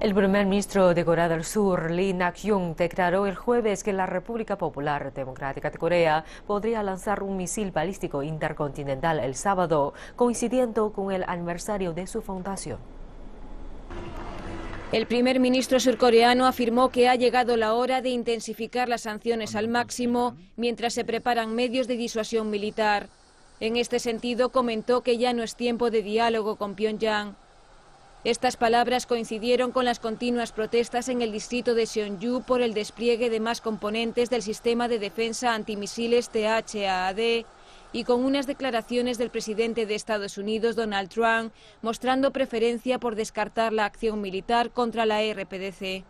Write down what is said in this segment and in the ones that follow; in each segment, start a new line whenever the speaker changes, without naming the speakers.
El primer ministro de Corea del Sur, Lee Nak-yong, declaró el jueves que la República Popular Democrática de Corea podría lanzar un misil balístico intercontinental el sábado, coincidiendo con el aniversario de su fundación.
El primer ministro surcoreano afirmó que ha llegado la hora de intensificar las sanciones al máximo mientras se preparan medios de disuasión militar. En este sentido, comentó que ya no es tiempo de diálogo con Pyongyang estas palabras coincidieron con las continuas protestas en el distrito de Seonju por el despliegue de más componentes del sistema de defensa antimisiles THAAD y con unas declaraciones del presidente de Estados Unidos, Donald Trump, mostrando preferencia por descartar la acción militar contra la RPDC.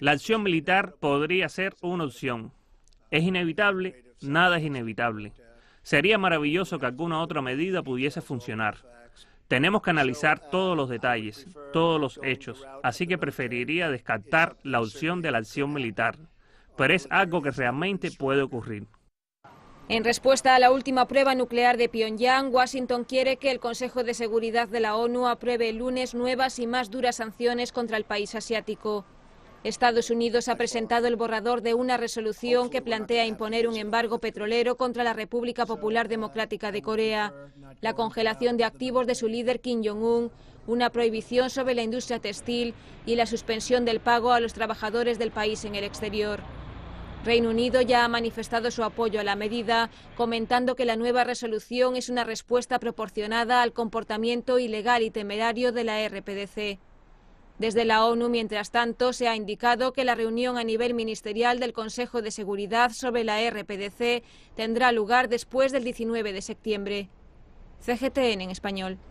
La acción militar podría ser una opción. Es inevitable, nada es inevitable. Sería maravilloso que alguna otra medida pudiese funcionar. Tenemos que analizar todos los detalles, todos los hechos, así que preferiría descartar la opción de la acción militar, pero es algo que realmente puede ocurrir.
En respuesta a la última prueba nuclear de Pyongyang, Washington quiere que el Consejo de Seguridad de la ONU apruebe el lunes nuevas y más duras sanciones contra el país asiático. Estados Unidos ha presentado el borrador de una resolución que plantea imponer un embargo petrolero contra la República Popular Democrática de Corea, la congelación de activos de su líder Kim Jong-un, una prohibición sobre la industria textil y la suspensión del pago a los trabajadores del país en el exterior. Reino Unido ya ha manifestado su apoyo a la medida, comentando que la nueva resolución es una respuesta proporcionada al comportamiento ilegal y temerario de la RPDC. Desde la ONU, mientras tanto, se ha indicado que la reunión a nivel ministerial del Consejo de Seguridad sobre la RPDC tendrá lugar después del 19 de septiembre. CGTN en español.